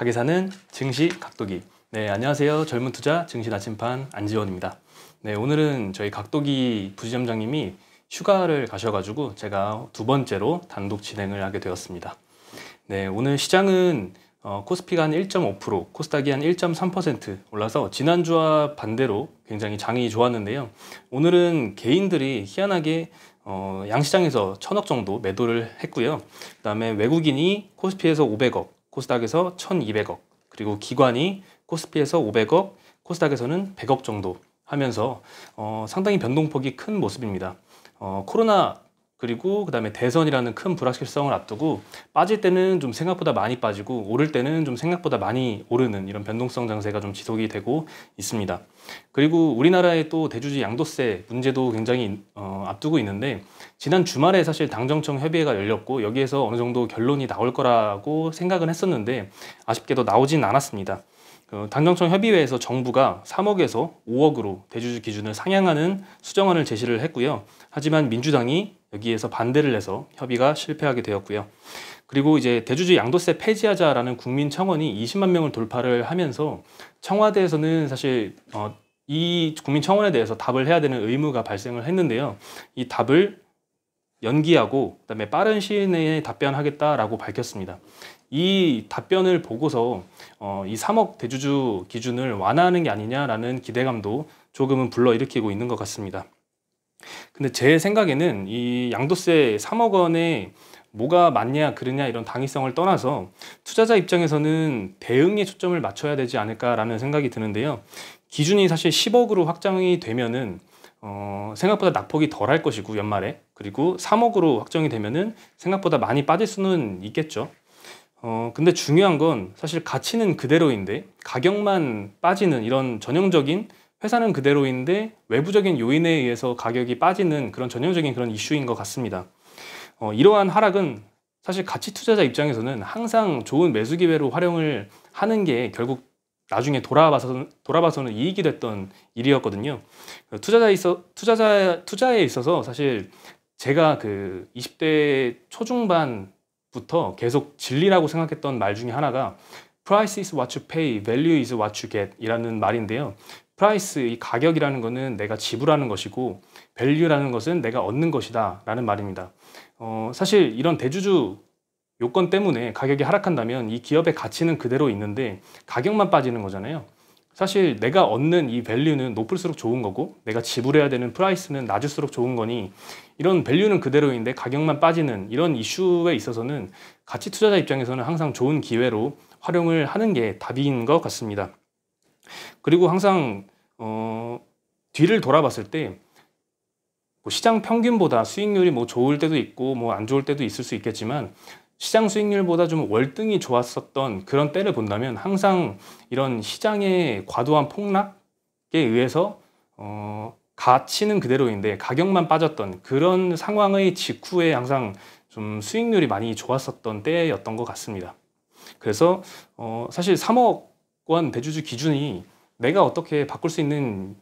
가게사는 증시 각도기. 네, 안녕하세요. 젊은 투자 증시 나침판 안지원입니다. 네, 오늘은 저희 각도기 부지점장님이 휴가를 가셔가지고 제가 두 번째로 단독 진행을 하게 되었습니다. 네, 오늘 시장은 어, 코스피가 한 1.5%, 코스닥이 한 1.3% 올라서 지난주와 반대로 굉장히 장이 좋았는데요. 오늘은 개인들이 희한하게 어, 양시장에서 천억 정도 매도를 했고요. 그 다음에 외국인이 코스피에서 500억, 코스닥에서 1200억, 그리고 기관이 코스피에서 500억, 코스닥에서는 100억 정도 하면서 어, 상당히 변동폭이 큰 모습입니다. 어, 코로나 그리고 그다음에 대선이라는 큰 불확실성을 앞두고 빠질 때는 좀 생각보다 많이 빠지고 오를 때는 좀 생각보다 많이 오르는 이런 변동성 장세가 좀 지속이 되고 있습니다. 그리고 우리나라의 또 대주주 양도세 문제도 굉장히 어, 앞두고 있는데 지난 주말에 사실 당정청 협의회가 열렸고 여기에서 어느 정도 결론이 나올 거라고 생각은 했었는데 아쉽게도 나오진 않았습니다. 그 당정청 협의회에서 정부가 3억에서 5억으로 대주주 기준을 상향하는 수정안을 제시를 했고요. 하지만 민주당이 여기에서 반대를 해서 협의가 실패하게 되었고요. 그리고 이제 대주주 양도세 폐지하자라는 국민 청원이 20만 명을 돌파를 하면서 청와대에서는 사실 어, 이 국민 청원에 대해서 답을 해야 되는 의무가 발생을 했는데요. 이 답을 연기하고 그다음에 빠른 시일 내에 답변하겠다라고 밝혔습니다. 이 답변을 보고서 어, 이 3억 대주주 기준을 완화하는 게 아니냐라는 기대감도 조금은 불러일으키고 있는 것 같습니다. 근데 제 생각에는 이 양도세 3억 원에 뭐가 맞냐 그러냐 이런 당위성을 떠나서 투자자 입장에서는 대응에 초점을 맞춰야 되지 않을까라는 생각이 드는데요. 기준이 사실 10억으로 확정이 되면은 어, 생각보다 낙폭이 덜할 것이고 연말에 그리고 3억으로 확정이 되면은 생각보다 많이 빠질 수는 있겠죠. 어, 근데 중요한 건 사실 가치는 그대로인데 가격만 빠지는 이런 전형적인 회사는 그대로인데 외부적인 요인에 의해서 가격이 빠지는 그런 전형적인 그런 이슈인 것 같습니다. 어, 이러한 하락은 사실 가치 투자자 입장에서는 항상 좋은 매수 기회로 활용을 하는 게 결국 나중에 돌아봐서 돌아봐서는 이익이 됐던 일이었거든요. 그 투자자 있어 투자자 투자에 있어서 사실 제가 그 20대 초중반부터 계속 진리라고 생각했던 말 중에 하나가 price is what you pay, value is what you get 이라는 말인데요. 프라이스, 이 가격이라는 것은 내가 지불하는 것이고 밸류라는 것은 내가 얻는 것이다 라는 말입니다. 어, 사실 이런 대주주 요건 때문에 가격이 하락한다면 이 기업의 가치는 그대로 있는데 가격만 빠지는 거잖아요. 사실 내가 얻는 이 밸류는 높을수록 좋은 거고 내가 지불해야 되는 프라이스는 낮을수록 좋은 거니 이런 밸류는 그대로인데 가격만 빠지는 이런 이슈에 있어서는 가치 투자자 입장에서는 항상 좋은 기회로 활용을 하는 게 답인 것 같습니다. 그리고 항상 어, 뒤를 돌아봤을 때 뭐 시장 평균보다 수익률이 뭐 좋을 때도 있고 뭐 안 좋을 때도 있을 수 있겠지만 시장 수익률보다 좀 월등히 좋았었던 그런 때를 본다면 항상 이런 시장의 과도한 폭락에 의해서 어, 가치는 그대로인데 가격만 빠졌던 그런 상황의 직후에 항상 좀 수익률이 많이 좋았었던 때였던 것 같습니다. 그래서 어, 사실 3억 주권 대주주 기준이 내가 어떻게 바꿀 수 있는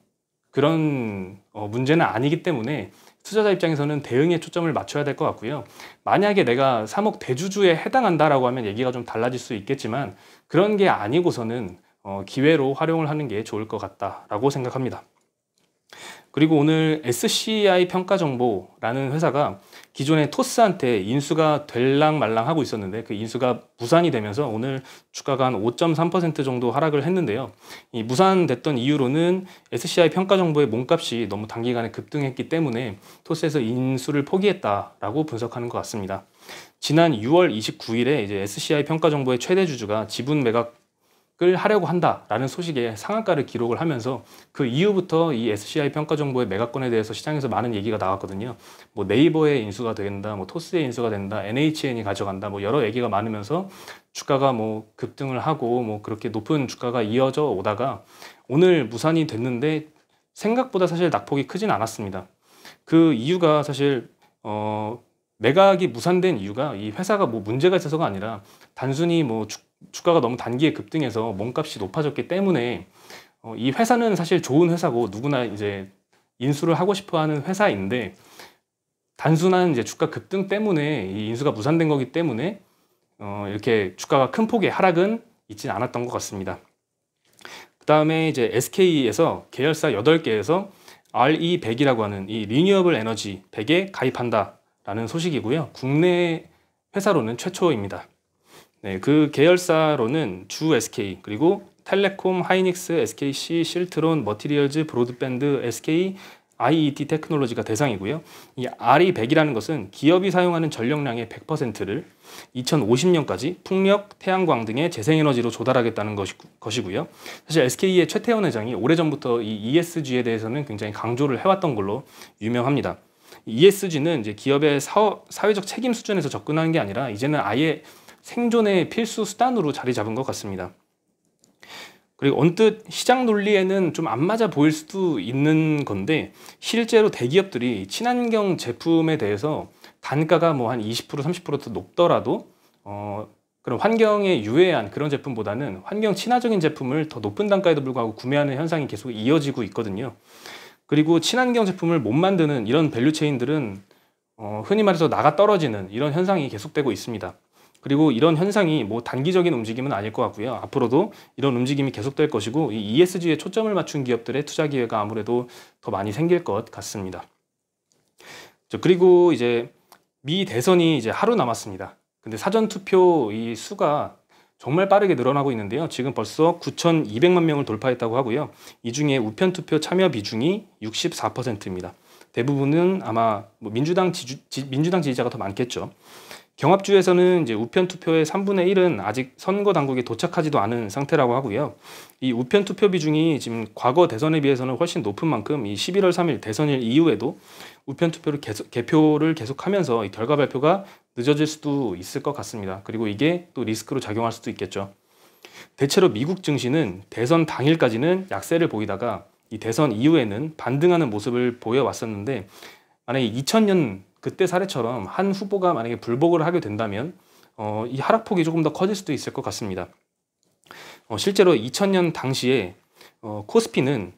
그런 어, 문제는 아니기 때문에 투자자 입장에서는 대응에 초점을 맞춰야 될 것 같고요. 만약에 내가 3억 대주주에 해당한다라고 하면 얘기가 좀 달라질 수 있겠지만 그런 게 아니고서는 어, 기회로 활용을 하는 게 좋을 것 같다라고 생각합니다. 그리고 오늘 SCI 평가정보라는 회사가 기존의 토스한테 인수가 될랑 말랑 하고 있었는데 그 인수가 무산이 되면서 오늘 주가가 한 5.3% 정도 하락을 했는데요. 이 무산됐던 이유로는 SCI 평가정보의 몸값이 너무 단기간에 급등했기 때문에 토스에서 인수를 포기했다라고 분석하는 것 같습니다. 지난 6월 29일에 이제 SCI 평가정보의 최대 주주가 지분 매각 을 하려고 한다라는 소식에 상한가를 기록을 하면서 그 이후부터 이 SCI 평가 정보의 매각권에 대해서 시장에서 많은 얘기가 나왔거든요. 뭐 네이버의 인수가 된다, 뭐 토스의 인수가 된다, NHN이 가져간다, 뭐 여러 얘기가 많으면서 주가가 뭐 급등을 하고 뭐 그렇게 높은 주가가 이어져 오다가 오늘 무산이 됐는데 생각보다 사실 낙폭이 크진 않았습니다. 그 이유가 사실 어 매각이 무산된 이유가 이 회사가 뭐 문제가 있어서가 아니라 단순히 뭐 주, 주가가 너무 단기에 급등해서 몸값이 높아졌기 때문에 어, 이 회사는 사실 좋은 회사고 누구나 이제 인수를 하고 싶어하는 회사인데 단순한 이제 주가 급등 때문에 이 인수가 무산된 거기 때문에 어, 이렇게 주가가 큰 폭의 하락은 있지는 않았던 것 같습니다. 그 다음에 이제 SK에서 계열사 8개에서 RE100이라고 하는 이 리뉴어블 에너지 100에 가입한다라는 소식이고요. 국내 회사로는 최초입니다. 네, 그 계열사로는 주 SK 그리고 텔레콤, 하이닉스, SKC, 실트론, 머티리얼즈, 브로드밴드, SK, IET 테크놀로지가 대상이고요. 이 RE100이라는 것은 기업이 사용하는 전력량의 100%를 2050년까지 풍력, 태양광 등의 재생에너지로 조달하겠다는 것이, 고요 사실 SK의 최태원 회장이 오래전부터 이 ESG에 대해서는 굉장히 강조를 해왔던 걸로 유명합니다. ESG는 이제 기업의 사 사회적 책임 수준에서 접근하는 게 아니라 이제는 아예 생존의 필수 수단으로 자리 잡은 것 같습니다. 그리고 언뜻 시장 논리에는 좀 안 맞아 보일 수도 있는 건데 실제로 대기업들이 친환경 제품에 대해서 단가가 뭐 한 20% 30%더 높더라도 어 그런 환경에 유해한 그런 제품보다는 환경 친화적인 제품을 더 높은 단가에도 불구하고 구매하는 현상이 계속 이어지고 있거든요. 그리고 친환경 제품을 못 만드는 이런 밸류체인들은 어 흔히 말해서 나가 떨어지는 이런 현상이 계속되고 있습니다. 그리고 이런 현상이 뭐 단기적인 움직임은 아닐 것 같고요. 앞으로도 이런 움직임이 계속될 것이고 이 ESG에 초점을 맞춘 기업들의 투자 기회가 아무래도 더 많이 생길 것 같습니다. 그리고 이제 미 대선이 이제 하루 남았습니다. 근데 사전 투표 이 수가 정말 빠르게 늘어나고 있는데요. 지금 벌써 9,200만 명을 돌파했다고 하고요. 이 중에 우편 투표 참여 비중이 64%입니다. 대부분은 아마 뭐 민주당, 지주, 지, 민주당 지지자가 더 많겠죠. 경합주에서는 이제 우편 투표의 3분의 1은 아직 선거 당국에 도착하지도 않은 상태라고 하고요. 이 우편 투표 비중이 지금 과거 대선에 비해서는 훨씬 높은 만큼 이 11월 3일 대선일 이후에도 우편 투표를 계속, 개표를 계속하면서 이 결과 발표가 늦어질 수도 있을 것 같습니다. 그리고 이게 또 리스크로 작용할 수도 있겠죠. 대체로 미국 증시는 대선 당일까지는 약세를 보이다가 이 대선 이후에는 반등하는 모습을 보여왔었는데 만약에 2000년 그때 사례처럼 한 후보가 만약에 불복을 하게 된다면 어, 이 하락폭이 조금 더 커질 수도 있을 것 같습니다. 어, 실제로 2000년 당시에 어, 코스피는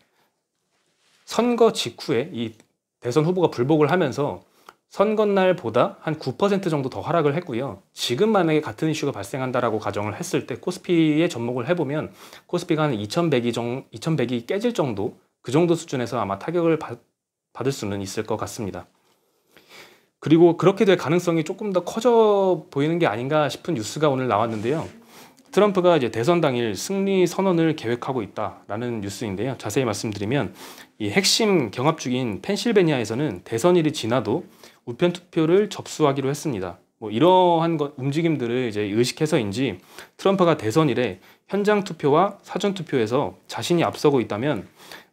선거 직후에 이 대선 후보가 불복을 하면서 선거날보다 한 9% 정도 더 하락을 했고요. 지금 만약에 같은 이슈가 발생한다라고 가정을 했을 때 코스피에 접목을 해보면 코스피가 한 2100이, 정, 2100이 깨질 정도 그 정도 수준에서 아마 타격을 받, 받을 수는 있을 것 같습니다. 그리고 그렇게 될 가능성이 조금 더 커져 보이는 게 아닌가 싶은 뉴스가 오늘 나왔는데요. 트럼프가 이제 대선 당일 승리 선언을 계획하고 있다라는 뉴스인데요. 자세히 말씀드리면 이 핵심 경합중인 펜실베니아에서는 대선일이 지나도 우편 투표를 접수하기로 했습니다. 뭐 이러한 것, 움직임들을 이제 의식해서인지 트럼프가 대선일에 현장 투표와 사전 투표에서 자신이 앞서고 있다면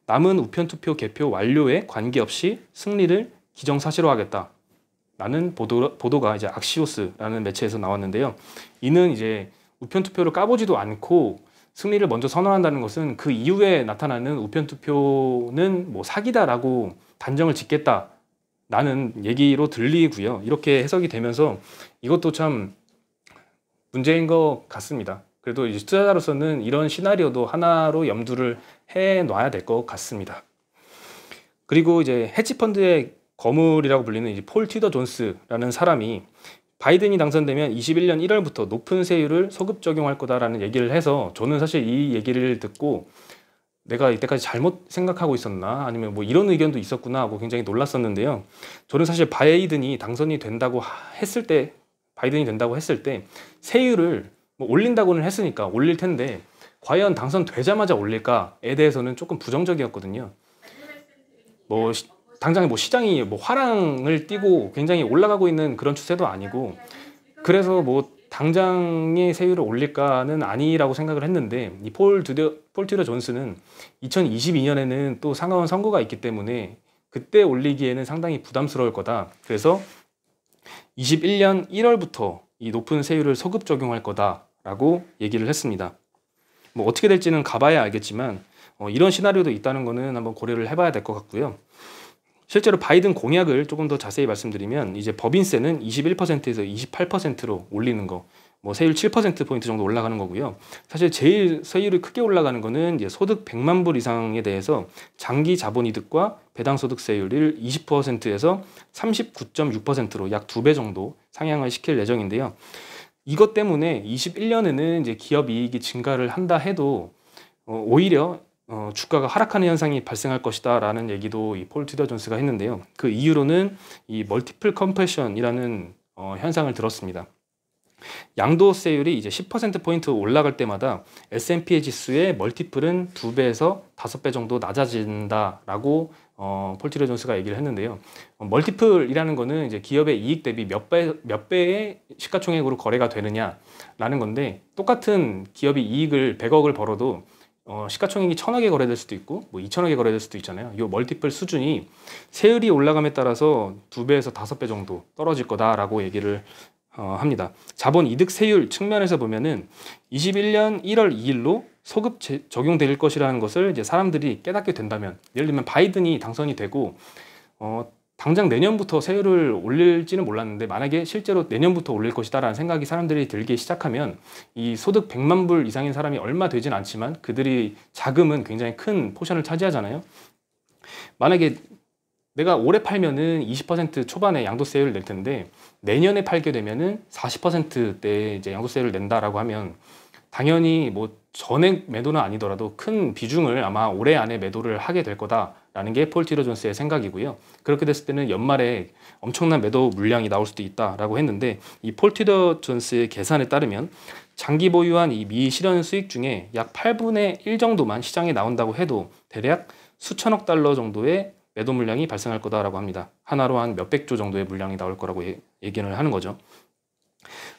남은 우편 투표 개표 완료에 관계없이 승리를 기정사실화하겠다. 라는 보도, 보도가 이제 악시오스라는 매체에서 나왔는데요. 이는 이제 우편 투표를 까보지도 않고 승리를 먼저 선언한다는 것은 그 이후에 나타나는 우편 투표는 뭐 사기다라고 단정을 짓겠다. 라는 얘기로 들리고요. 이렇게 해석이 되면서 이것도 참 문제인 것 같습니다. 그래도 투자자로서는 이런 시나리오도 하나로 염두를 해 놔야 될 것 같습니다. 그리고 이제 헤지펀드의 거물이라고 불리는 이제 폴티더 존스라는 사람이 바이든이 당선되면 21년 1월부터 높은 세율을 소급 적용할 거다라는 얘기를 해서 저는 사실 이 얘기를 듣고 내가 이때까지 잘못 생각하고 있었나 아니면 뭐 이런 의견도 있었구나 하고 굉장히 놀랐었는데요. 저는 사실 바이든이 당선이 된다고 했을 때 바이든이 된다고 했을 때 세율을 뭐 올린다고는 했으니까 올릴 텐데 과연 당선되자마자 올릴까에 대해서는 조금 부정적이었거든요. 뭐 시, 당장에 뭐 시장이 뭐 화랑을 띄고 굉장히 올라가고 있는 그런 추세도 아니고 그래서 뭐 당장의 세율을 올릴까는 아니라고 생각을 했는데 이폴 드디어 폴 튜러 존스는 2022년에는 또 상하원 선거가 있기 때문에 그때 올리기에는 상당히 부담스러울 거다. 그래서 21년 1월부터 이 높은 세율을 소급 적용할 거다라고 얘기를 했습니다. 뭐 어떻게 될지는 가봐야 알겠지만 어, 이런 시나리오도 있다는 거는 한번 고려를 해봐야 될 것 같고요. 실제로 바이든 공약을 조금 더 자세히 말씀드리면 이제 법인세는 21%에서 28%로 올리는 거. 뭐 세율 7%포인트 정도 올라가는 거고요. 사실 제일 세율이 크게 올라가는 거는 이제 소득 100만 불 이상에 대해서 장기 자본이득과 배당소득세율을 20%에서 39.6%로 약 두 배 정도 상향을 시킬 예정인데요. 이것 때문에 21년에는 이제 기업 이익이 증가를 한다 해도 어, 오히려 어, 주가가 하락하는 현상이 발생할 것이다라는 얘기도 이폴 튜더 존스가 했는데요. 그 이유로는 이 멀티플 컴프레션이라는 어, 현상을 들었습니다. 양도세율이 이제 10% 포인트 올라갈 때마다 S&P 지수의 멀티플은 2배에서 5배 정도 낮아진다라고 어, 폴 튜더 존스가 얘기를 했는데요. 어, 멀티플이라는 거는 이제 기업의 이익 대비 몇 배 몇 배의 시가총액으로 거래가 되느냐라는 건데 똑같은 기업이 이익을 100억을 벌어도 어, 시가총액이 천억에 거래될 수도 있고 뭐 2천억에 거래될 수도 있잖아요. 이 멀티플 수준이 세율이 올라감에 따라서 두 배에서 다섯 배 정도 떨어질 거다라고 얘기를 어, 합니다. 자본 이득 세율 측면에서 보면은 21년 1월 2일로 소급 제, 적용될 것이라는 것을 이제 사람들이 깨닫게 된다면 예를 들면 바이든이 당선이 되고 어, 당장 내년부터 세율을 올릴지는 몰랐는데 만약에 실제로 내년부터 올릴 것이다라는 생각이 사람들이 들기 시작하면 이 소득 100만 불 이상인 사람이 얼마 되진 않지만 그들이 자금은 굉장히 큰 포션을 차지하잖아요. 만약에 내가 올해 팔면은 20% 초반에 양도세율을 낼 텐데 내년에 팔게 되면은 40%대 이제 양도세율을 낸다라고 하면 당연히 뭐 전액 매도는 아니더라도 큰 비중을 아마 올해 안에 매도를 하게 될 거다. 라는 게폴 티러 존스의 생각이고요. 그렇게 됐을 때는 연말에 엄청난 매도 물량이 나올 수도 있다라고 했는데 이폴 티러 존스의 계산에 따르면 장기 보유한 이 미실현 수익 중에 약 8분의 1 정도만 시장에 나온다고 해도 대략 수천억 달러 정도의 매도 물량이 발생할 거다라고 합니다. 하나로 한 몇백조 정도의 물량이 나올 거라고 예, 예견을 하는 거죠.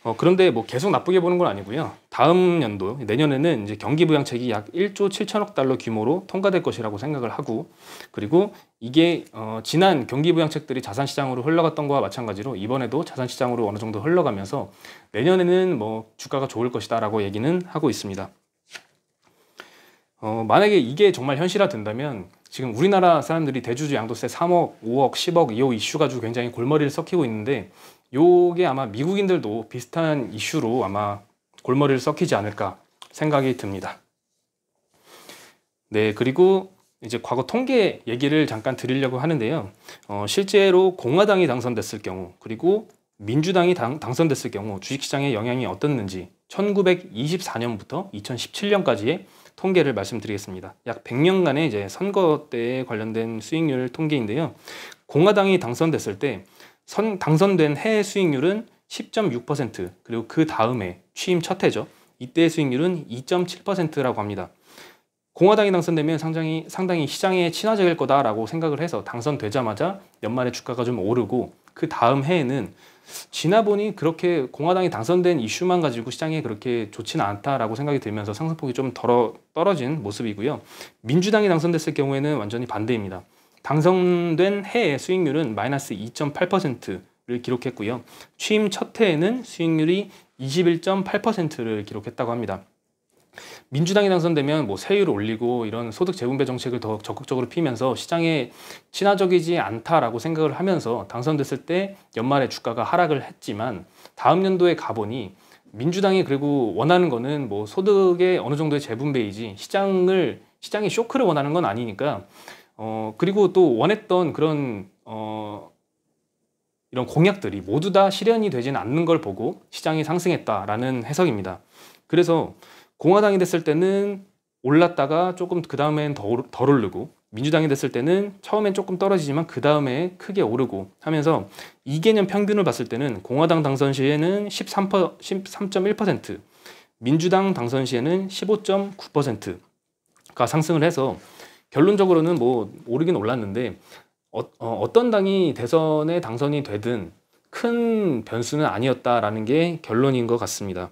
어, 그런데 뭐 계속 나쁘게 보는 건 아니고요. 다음 연도 내년에는 이제 경기 부양책이 약 1조 7천억 달러 규모로 통과될 것이라고 생각을 하고 그리고 이게 어, 지난 경기 부양책들이 자산 시장으로 흘러갔던 것과 마찬가지로 이번에도 자산 시장으로 어느 정도 흘러가면서 내년에는 뭐 주가가 좋을 것이다라고 얘기는 하고 있습니다. 어, 만약에 이게 정말 현실화 된다면 지금 우리나라 사람들이 대주주 양도세 3억, 5억, 10억, 2 이슈 가지고 굉장히 골머리를 썩히고 있는데 요게 아마 미국인들도 비슷한 이슈로 아마 골머리를 썩히지 않을까 생각이 듭니다. 네, 그리고 이제 과거 통계 얘기를 잠깐 드리려고 하는데요. 어, 실제로 공화당이 당선됐을 경우, 그리고 민주당이 당, 당선됐을 경우 주식시장의 영향이 어떻는지 1924년부터 2017년까지의 통계를 말씀드리겠습니다. 약 100년간의 이제 선거 때 관련된 수익률 통계인데요. 공화당이 당선됐을 때 선, 당선된 해의 수익률은 10.6% 그리고 그 다음에 취임 첫 해죠. 이때의 수익률은 2.7%라고 합니다. 공화당이 당선되면 상당히, 상당히 시장에 친화적일 거다라고 생각을 해서 당선되자마자 연말에 주가가 좀 오르고 그 다음 해에는 지나보니 그렇게 공화당이 당선된 이슈만 가지고 시장에 그렇게 좋지는 않다라고 생각이 들면서 상승폭이 좀 덜어 떨어진 모습이고요. 민주당이 당선됐을 경우에는 완전히 반대입니다. 당선된 해의 수익률은 마이너스 2.8%를 기록했고요. 취임 첫 해에는 수익률이 21.8%를 기록했다고 합니다. 민주당이 당선되면 뭐 세율을 올리고 이런 소득 재분배 정책을 더 적극적으로 피면서 시장에 친화적이지 않다라고 생각을 하면서 당선됐을 때 연말에 주가가 하락을 했지만 다음 연도에 가보니 민주당이 그리고 원하는 거는 뭐 소득의 어느 정도의 재분배이지 시장을 시장이 쇼크를 원하는 건 아니니까 어, 그리고 또 원했던 그런 어, 이런 공약들이 모두 다 실현이 되진 않는 걸 보고 시장이 상승했다라는 해석입니다. 그래서 공화당이 됐을 때는 올랐다가 조금 그 다음엔 덜, 오르고 민주당이 됐을 때는 처음엔 조금 떨어지지만 그 다음에 크게 오르고 하면서 이개년 평균을 봤을 때는 공화당 당선 시에는 13%, 13.1%, 민주당 당선 시에는 15.9%가 상승을 해서 결론적으로는 뭐 오르긴 올랐는데 어, 어, 떤 당이 대선에 당선이 되든 큰 변수는 아니었다라는 게 결론인 것 같습니다.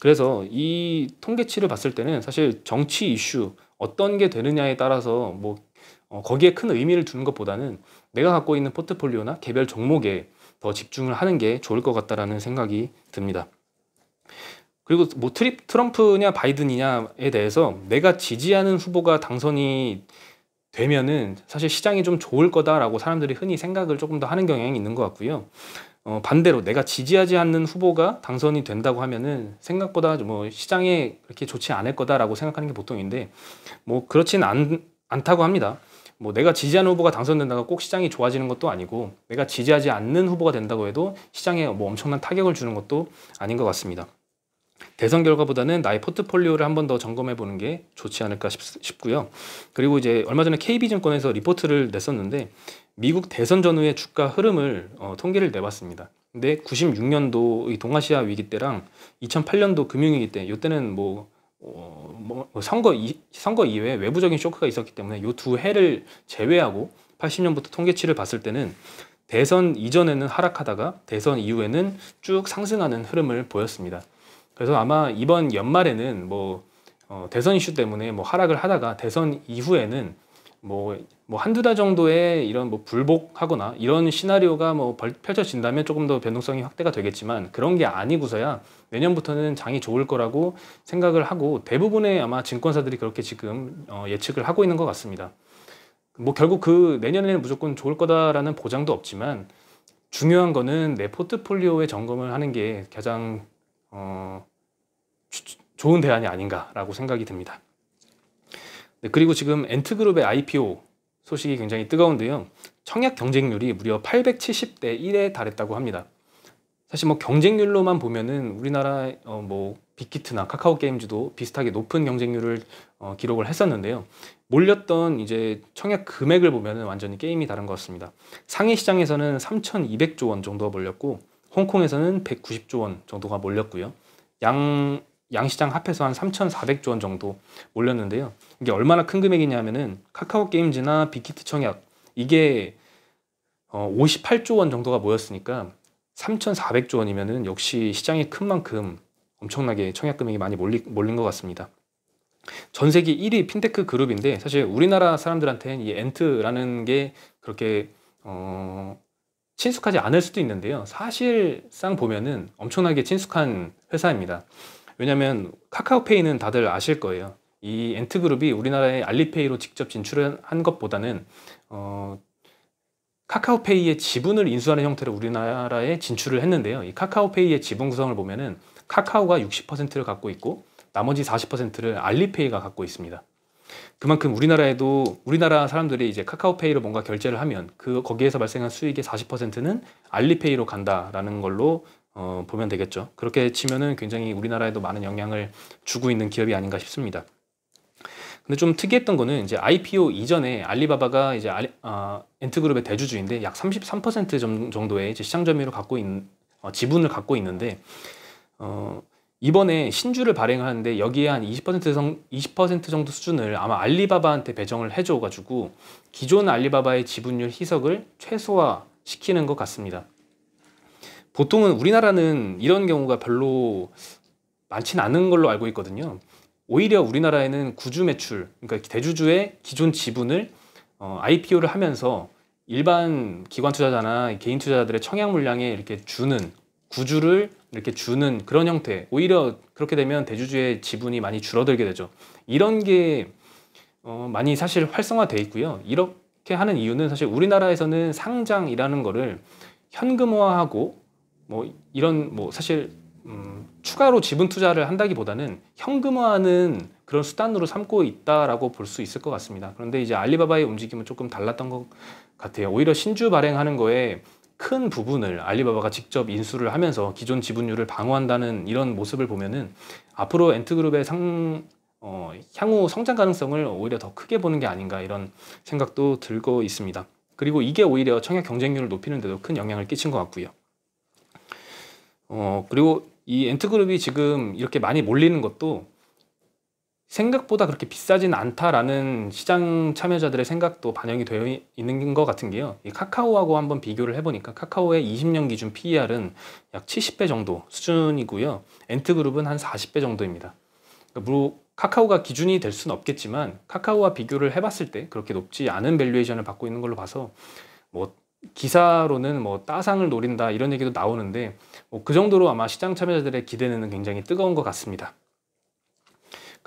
그래서 이 통계치를 봤을 때는 사실 정치 이슈 어떤 게 되느냐에 따라서 뭐 어, 거기에 큰 의미를 두는 것보다는 내가 갖고 있는 포트폴리오나 개별 종목에 더 집중을 하는 게 좋을 것 같다라는 생각이 듭니다. 그리고 뭐 트립, 트럼프냐 바이든이냐에 대해서 내가 지지하는 후보가 당선이 되면은 사실 시장이 좀 좋을 거다라고 사람들이 흔히 생각을 조금 더 하는 경향이 있는 것 같고요. 어, 반대로 내가 지지하지 않는 후보가 당선이 된다고 하면은 생각보다 뭐 시장에 그렇게 좋지 않을 거다라고 생각하는 게 보통인데 뭐 그렇진 않, 않다고 합니다. 뭐 내가 지지하는 후보가 당선된다고 꼭 시장이 좋아지는 것도 아니고 내가 지지하지 않는 후보가 된다고 해도 시장에 뭐 엄청난 타격을 주는 것도 아닌 것 같습니다. 대선 결과보다는 나의 포트폴리오를 한 번 더 점검해 보는 게 좋지 않을까 싶, 고요 그리고 이제 얼마 전에 KB증권에서 리포트를 냈었는데 미국 대선 전후의 주가 흐름을 어, 통계를 내봤습니다. 근데 96년도 동아시아 위기 때랑 2008년도 금융위기 때 이때는 뭐 어, 뭐, 뭐 선거 이, 선거 이외에 외부적인 쇼크가 있었기 때문에 이 두 해를 제외하고 80년부터 통계치를 봤을 때는 대선 이전에는 하락하다가 대선 이후에는 쭉 상승하는 흐름을 보였습니다. 그래서 아마 이번 연말에는 뭐 어, 대선 이슈 때문에 뭐 하락을 하다가 대선 이후에는 뭐, 뭐 한두 달 정도의 이런 뭐 불복하거나 이런 시나리오가 뭐 펼쳐진다면 조금 더 변동성이 확대가 되겠지만 그런 게 아니고서야 내년부터는 장이 좋을 거라고 생각을 하고 대부분의 아마 증권사들이 그렇게 지금 어, 예측을 하고 있는 것 같습니다. 뭐 결국 그 내년에는 무조건 좋을 거다라는 보장도 없지만 중요한 거는 내 포트폴리오의 점검을 하는 게 가장 어, 좋은 대안이 아닌가라고 생각이 듭니다. 네, 그리고 지금 엔트그룹의 IPO 소식이 굉장히 뜨거운데요. 청약 경쟁률이 무려 870대 1에 달했다고 합니다. 사실 뭐 경쟁률로만 보면은 우리나라 어뭐 빅히트나 카카오 게임즈도 비슷하게 높은 경쟁률을 어 기록을 했었는데요. 몰렸던 이제 청약 금액을 보면은 완전히 게임이 다른 것 같습니다. 상위 시장에서는 3,200조 원 정도 몰렸고 홍콩에서는 190조 원 정도가 몰렸고요. 양 양시장 합해서 한 3,400조 원 정도 몰렸는데요. 이게 얼마나 큰 금액이냐면은 카카오 게임즈나 빅히트 청약 이게 어 58조 원 정도가 모였으니까 3,400조 원이면은 역시 시장이 큰 만큼 엄청나게 청약 금액이 많이 몰리, 몰린 것 같습니다. 전 세계 1위 핀테크 그룹인데 사실 우리나라 사람들한테는 이 엔트라는 게 그렇게 어 친숙하지 않을 수도 있는데요. 사실상 보면은 엄청나게 친숙한 회사입니다. 왜냐하면 카카오페이는 다들 아실 거예요. 이 엔트그룹이 우리나라의 알리페이로 직접 진출한 것보다는 어, 카카오페이의 지분을 인수하는 형태로 우리나라에 진출을 했는데요. 이 카카오페이의 지분 구성을 보면은 카카오가 60%를 갖고 있고 나머지 40%를 알리페이가 갖고 있습니다. 그만큼 우리나라에도 우리나라 사람들이 이제 카카오페이로 뭔가 결제를 하면 그 거기에서 발생한 수익의 40%는 알리페이로 간다라는 걸로 어, 보면 되겠죠. 그렇게 치면은 굉장히 우리나라에도 많은 영향을 주고 있는 기업이 아닌가 싶습니다. 근데 좀 특이했던 거는 이제 IPO 이전에 알리바바가 이제 알리, 어, 엔트그룹의 대주주인데 약 33% 정도의 시장 점유율을 갖고 있는 어, 지분을 갖고 있는데 어, 이번에 신주를 발행하는데 여기에 한 20% 정도 수준을 아마 알리바바한테 배정을 해줘가지고 기존 알리바바의 지분율 희석을 최소화시키는 것 같습니다. 보통은 우리나라는 이런 경우가 별로 많지 않은 걸로 알고 있거든요. 오히려 우리나라에는 구주 매출, 그러니까 대주주의 기존 지분을 어, IPO를 하면서 일반 기관 투자자나 개인 투자자들의 청약 물량에 이렇게 주는 구주를 이렇게 주는 그런 형태. 오히려 그렇게 되면 대주주의 지분이 많이 줄어들게 되죠. 이런 게 어, 많이 사실 활성화돼 있고요. 이렇게 하는 이유는 사실 우리나라에서는 상장이라는 거를 현금화하고 뭐 이런 뭐 사실 음, 추가로 지분 투자를 한다기보다는 현금화하는 그런 수단으로 삼고 있다라고 볼 수 있을 것 같습니다. 그런데 이제 알리바바의 움직임은 조금 달랐던 것 같아요. 오히려 신주 발행하는 거에 큰 부분을 알리바바가 직접 인수를 하면서 기존 지분율을 방어한다는 이런 모습을 보면은 앞으로 엔트그룹의 상, 어, 향후 성장 가능성을 오히려 더 크게 보는 게 아닌가 이런 생각도 들고 있습니다. 그리고 이게 오히려 청약 경쟁률을 높이는 데도 큰 영향을 끼친 것 같고요. 어, 그리고 이 엔트그룹이 지금 이렇게 많이 몰리는 것도 생각보다 그렇게 비싸진 않다라는 시장 참여자들의 생각도 반영이 되어 있는 것 같은 게요. 카카오하고 한번 비교를 해보니까 카카오의 20년 기준 PER은 약 70배 정도 수준이고요. 엔트그룹은 한 40배 정도입니다. 그러니까 뭐 카카오가 기준이 될 수는 없겠지만 카카오와 비교를 해봤을 때 그렇게 높지 않은 밸류에이션을 받고 있는 걸로 봐서 뭐 기사로는 뭐 따상을 노린다 이런 얘기도 나오는데 뭐그 정도로 아마 시장 참여자들의 기대는 굉장히 뜨거운 것 같습니다.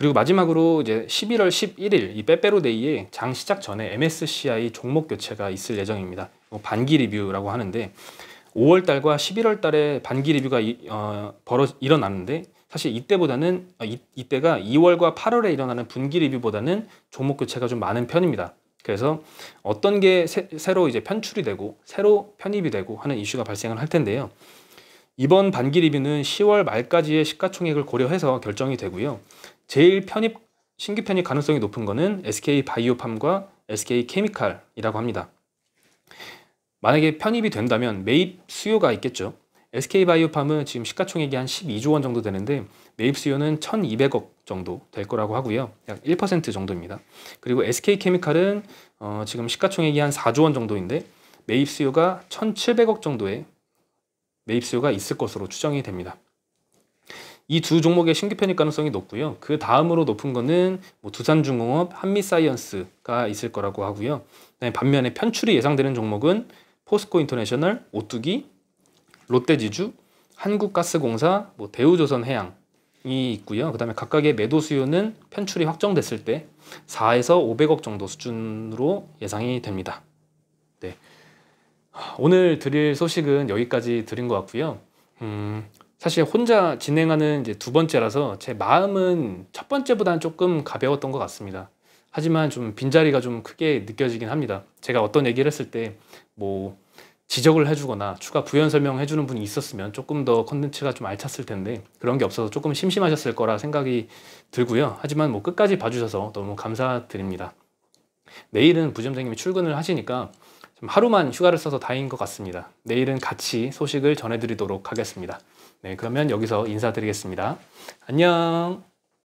그리고 마지막으로 이제 11월 11일 이 빼빼로데이에 장 시작 전에 MSCI 종목 교체가 있을 예정입니다. 뭐 반기 리뷰라고 하는데 5월 달과 11월 달에 반기 리뷰가 이, 어, 벌어 일어났는데 사실 이때보다는 아, 이, 이때가 2월과 8월에 일어나는 분기 리뷰보다는 종목 교체가 좀 많은 편입니다. 그래서 어떤 게 새, 새로 이제 편출이 되고 새로 편입이 되고 하는 이슈가 발생을 할 텐데요. 이번 반기 리뷰는 10월 말까지의 시가총액을 고려해서 결정이 되고요. 제일 편입 신규 편입 가능성이 높은 것은 SK 바이오팜과 SK 케미칼이라고 합니다. 만약에 편입이 된다면 매입 수요가 있겠죠. SK 바이오팜은 지금 시가총액이 한 12조 원 정도 되는데 매입 수요는 1,200억 정도 될 거라고 하고요. 약 1% 정도입니다. 그리고 SK 케미칼은 어, 지금 시가총액이 한 4조 원 정도인데 매입 수요가 1,700억 정도의 매입 수요가 있을 것으로 추정이 됩니다. 이두 종목의 신규 편입 가능성이 높고요. 그 다음으로 높은 거는 뭐 두산중공업, 한미사이언스가 있을 거라고 하고요. 반면에 편출이 예상되는 종목은 포스코 인터내셔널, 오뚜기, 롯데지주, 한국가스공사, 뭐 대우조선해양 이 있고요. 그다음에 각각의 매도 수요는 편출이 확정됐을 때 4에서 500억 정도 수준으로 예상이 됩니다. 네. 오늘 드릴 소식은 여기까지 드린 것 같고요. 음, 사실 혼자 진행하는 이제 두 번째라서 제 마음은 첫 번째보다는 조금 가벼웠던 것 같습니다. 하지만 좀 빈자리가 좀 크게 느껴지긴 합니다. 제가 어떤 얘기를 했을 때 뭐 지적을 해주거나 추가 부연 설명해 을 주는 분이 있었으면 조금 더 컨텐츠가 좀 알찼을 텐데 그런 게 없어서 조금 심심하셨을 거라 생각이 들고요. 하지만 뭐 끝까지 봐주셔서 너무 감사드립니다. 내일은 부점장님이 출근을 하시니까 하루만 휴가를 써서 다행인 것 같습니다. 내일은 같이 소식을 전해드리도록 하겠습니다. 네, 그러면 여기서 인사드리겠습니다. 안녕.